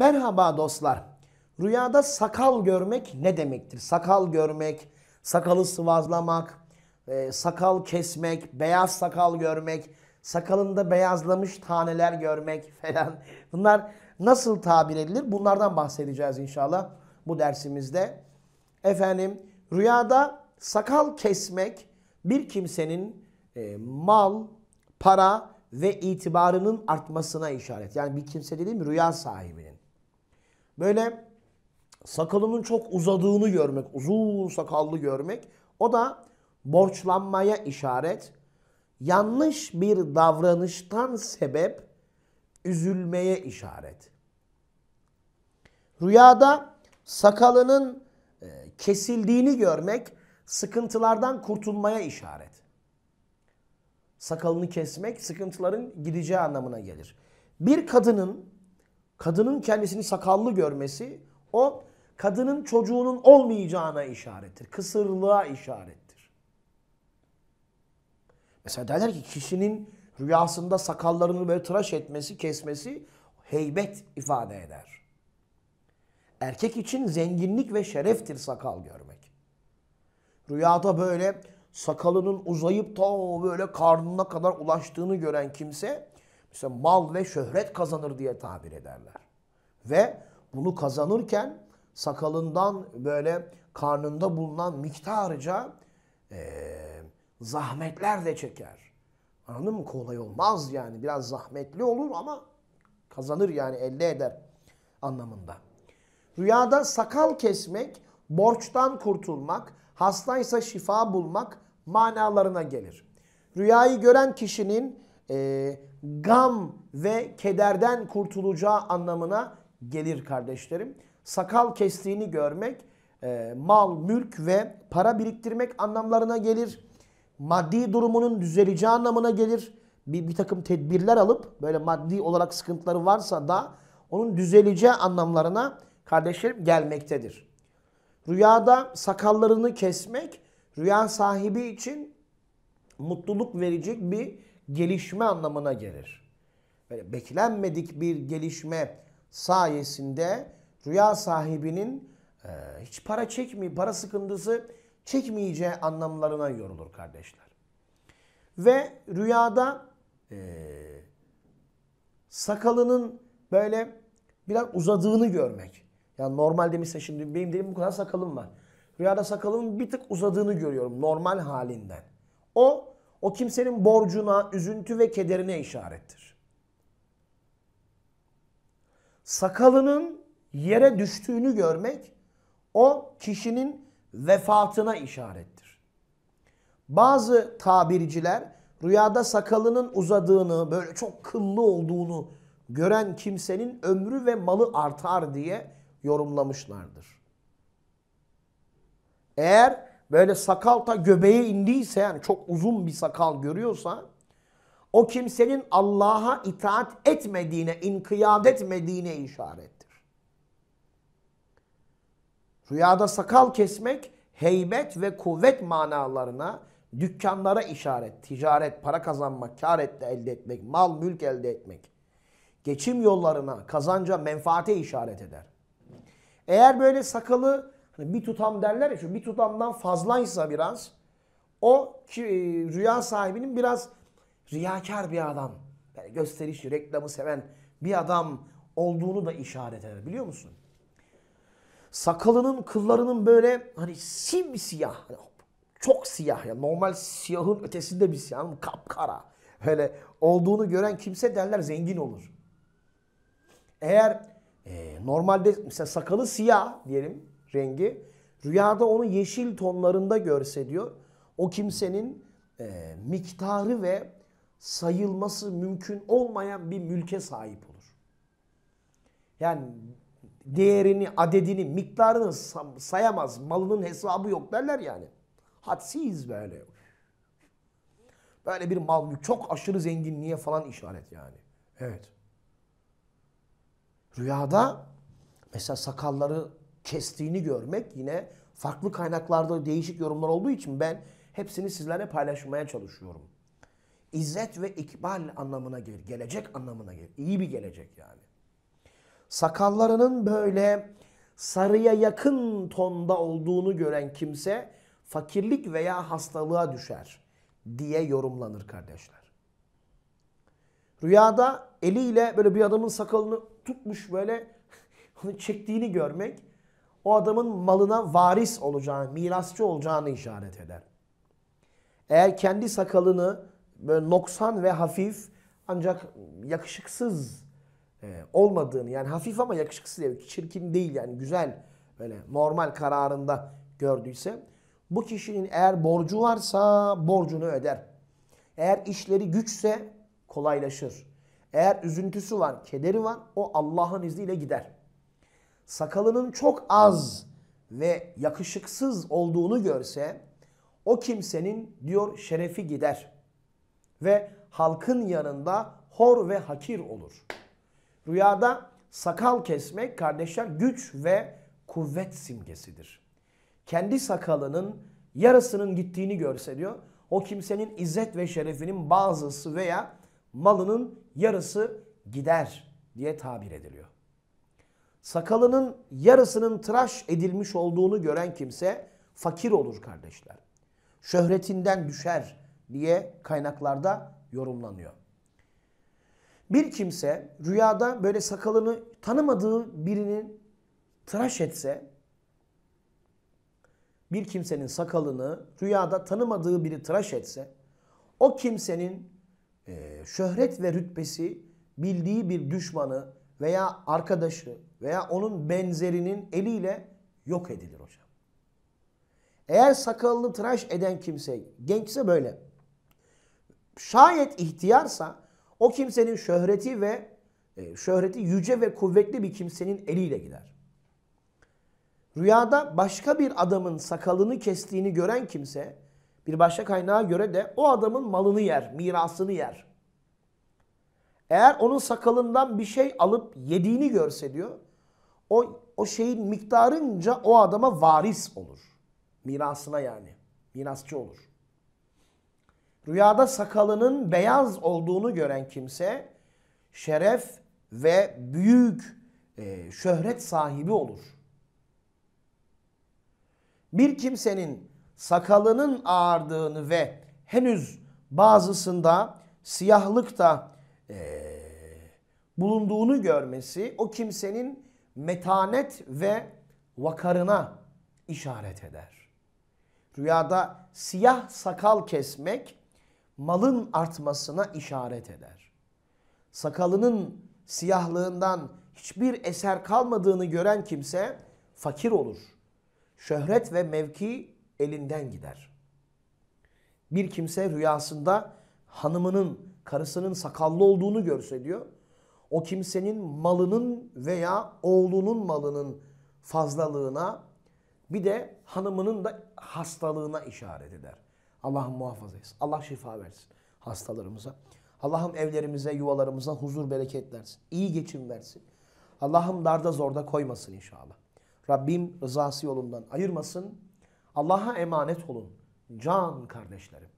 Merhaba dostlar. Rüyada sakal görmek ne demektir? Sakal görmek, sakalı sıvazlamak, e, sakal kesmek, beyaz sakal görmek, sakalında beyazlamış taneler görmek falan. Bunlar nasıl tabir edilir? Bunlardan bahsedeceğiz inşallah bu dersimizde. Efendim rüyada sakal kesmek bir kimsenin e, mal, para ve itibarının artmasına işaret. Yani bir kimse dediğim rüya sahibinin böyle sakalının çok uzadığını görmek, uzun sakallı görmek. O da borçlanmaya işaret. Yanlış bir davranıştan sebep üzülmeye işaret. Rüyada sakalının e, kesildiğini görmek sıkıntılardan kurtulmaya işaret. Sakalını kesmek sıkıntıların gideceği anlamına gelir. Bir kadının kadının kendisini sakallı görmesi o kadının çocuğunun olmayacağına işarettir. Kısırlığa işarettir. Mesela derler ki kişinin rüyasında sakallarını böyle tıraş etmesi, kesmesi heybet ifade eder. Erkek için zenginlik ve şereftir sakal görmek. Rüyada böyle sakalının uzayıp ta böyle karnına kadar ulaştığını gören kimse Mesela mal ve şöhret kazanır diye tabir ederler. Ve bunu kazanırken sakalından böyle karnında bulunan miktarca e, zahmetler de çeker. Anladın mı? Kolay olmaz yani. Biraz zahmetli olur ama kazanır yani elde eder anlamında. Rüyada sakal kesmek, borçtan kurtulmak, hastaysa şifa bulmak manalarına gelir. Rüyayı gören kişinin e, gam ve kederden kurtulacağı anlamına gelir kardeşlerim. Sakal kestiğini görmek e, mal, mülk ve para biriktirmek anlamlarına gelir. Maddi durumunun düzeleceği anlamına gelir. Bir, bir takım tedbirler alıp böyle maddi olarak sıkıntıları varsa da onun düzeleceği anlamlarına kardeşlerim gelmektedir. Rüyada sakallarını kesmek rüya sahibi için mutluluk verecek bir gelişme anlamına gelir. Böyle beklenmedik bir gelişme sayesinde rüya sahibinin e, hiç para çekmi, para sıkıntısı çekmeyeceği anlamlarına yorulur kardeşler. Ve rüyada e, sakalının böyle biraz uzadığını görmek. Yani normalde mesela şimdi benim dedim bu kadar sakalım var. Rüyada sakalımın bir tık uzadığını görüyorum normal halinden. O o kimsenin borcuna, üzüntü ve kederine işarettir. Sakalının yere düştüğünü görmek o kişinin vefatına işarettir. Bazı tabirciler rüyada sakalının uzadığını, böyle çok kıllı olduğunu gören kimsenin ömrü ve malı artar diye yorumlamışlardır. Eğer böyle sakal ta göbeğe indiyse yani çok uzun bir sakal görüyorsa o kimsenin Allah'a itaat etmediğine, inkiyat etmediğine işarettir. Rüyada sakal kesmek heybet ve kuvvet manalarına, dükkanlara işaret, ticaret, para kazanmak, kar etle elde etmek, mal, mülk elde etmek, geçim yollarına, kazanca, menfaate işaret eder. Eğer böyle sakalı Hani bir tutam derler ya şu bir tutamdan fazlaysa biraz o ki, e, rüya sahibinin biraz riyakar bir adam. Yani gösterişli, reklamı seven bir adam olduğunu da işaret eder biliyor musun? Sakalının, kıllarının böyle hani simsiyah, hani çok siyah ya normal siyahın ötesinde bir siyah, hani kapkara. Böyle olduğunu gören kimse derler zengin olur. Eğer e, normalde mesela sakalı siyah diyelim rengi. Rüyada onu yeşil tonlarında görse diyor. O kimsenin e, miktarı ve sayılması mümkün olmayan bir mülke sahip olur. Yani değerini, adedini, miktarını sayamaz. Malının hesabı yok derler yani. Hadsiz böyle. Böyle bir mal mülk. Çok aşırı zenginliğe falan işaret yani. Evet. Rüyada mesela sakalları kestiğini görmek yine farklı kaynaklarda değişik yorumlar olduğu için ben hepsini sizlerle paylaşmaya çalışıyorum. İzzet ve ikbal anlamına gelir. Gelecek anlamına gelir. İyi bir gelecek yani. Sakallarının böyle sarıya yakın tonda olduğunu gören kimse fakirlik veya hastalığa düşer diye yorumlanır kardeşler. Rüyada eliyle böyle bir adamın sakalını tutmuş böyle onu çektiğini görmek o adamın malına varis olacağını, mirasçı olacağını işaret eder. Eğer kendi sakalını böyle noksan ve hafif ancak yakışıksız e, olmadığını yani hafif ama yakışıksız değil, çirkin değil yani güzel böyle normal kararında gördüyse bu kişinin eğer borcu varsa borcunu öder. Eğer işleri güçse kolaylaşır. Eğer üzüntüsü var, kederi var o Allah'ın izniyle gider sakalının çok az ve yakışıksız olduğunu görse o kimsenin diyor şerefi gider ve halkın yanında hor ve hakir olur. Rüyada sakal kesmek kardeşler güç ve kuvvet simgesidir. Kendi sakalının yarısının gittiğini görse diyor o kimsenin izzet ve şerefinin bazısı veya malının yarısı gider diye tabir ediliyor sakalının yarısının tıraş edilmiş olduğunu gören kimse fakir olur kardeşler. Şöhretinden düşer diye kaynaklarda yorumlanıyor. Bir kimse rüyada böyle sakalını tanımadığı birinin tıraş etse bir kimsenin sakalını rüyada tanımadığı biri tıraş etse o kimsenin e, şöhret ve rütbesi bildiği bir düşmanı veya arkadaşı veya onun benzerinin eliyle yok edilir hocam. Eğer sakalını tıraş eden kimse gençse böyle. Şayet ihtiyarsa o kimsenin şöhreti ve e, şöhreti yüce ve kuvvetli bir kimsenin eliyle gider. Rüyada başka bir adamın sakalını kestiğini gören kimse bir başka kaynağa göre de o adamın malını yer, mirasını yer. Eğer onun sakalından bir şey alıp yediğini görse diyor, o, o şeyin miktarınca o adama varis olur. Mirasına yani. Mirasçı olur. Rüyada sakalının beyaz olduğunu gören kimse şeref ve büyük e, şöhret sahibi olur. Bir kimsenin sakalının ağardığını ve henüz bazısında siyahlık da e, bulunduğunu görmesi o kimsenin metanet ve vakarına işaret eder. Rüyada siyah sakal kesmek malın artmasına işaret eder. Sakalının siyahlığından hiçbir eser kalmadığını gören kimse fakir olur. Şöhret ve mevki elinden gider. Bir kimse rüyasında hanımının karısının sakallı olduğunu görse diyor. O kimsenin malının veya oğlunun malının fazlalığına bir de hanımının da hastalığına işaret eder. Allah muhafaza etsin. Allah şifa versin hastalarımıza. Allah'ım evlerimize, yuvalarımıza huzur bereket versin. İyi geçim versin. Allah'ım darda zorda koymasın inşallah. Rabbim rızası yolundan ayırmasın. Allah'a emanet olun can kardeşlerim.